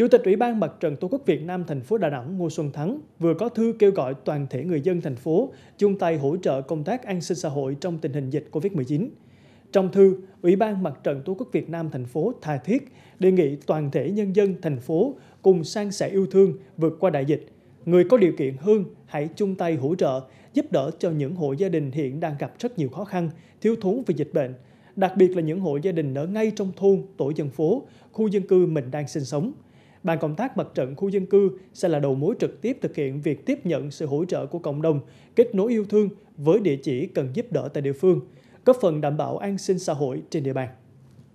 Chủ tịch Ủy ban Mặt trận Tổ quốc Việt Nam thành phố Đà Nẵng Ngô Xuân Thắng vừa có thư kêu gọi toàn thể người dân thành phố chung tay hỗ trợ công tác an sinh xã hội trong tình hình dịch Covid-19. Trong thư, Ủy ban Mặt trận Tổ quốc Việt Nam thành phố tha thiết đề nghị toàn thể nhân dân thành phố cùng san sẻ yêu thương vượt qua đại dịch. Người có điều kiện hơn hãy chung tay hỗ trợ, giúp đỡ cho những hộ gia đình hiện đang gặp rất nhiều khó khăn, thiếu thốn vì dịch bệnh, đặc biệt là những hộ gia đình ở ngay trong thôn, tổ dân phố, khu dân cư mình đang sinh sống – Ban công tác mặt trận khu dân cư sẽ là đầu mối trực tiếp thực hiện việc tiếp nhận sự hỗ trợ của cộng đồng, kết nối yêu thương với địa chỉ cần giúp đỡ tại địa phương, góp phần đảm bảo an sinh xã hội trên địa bàn.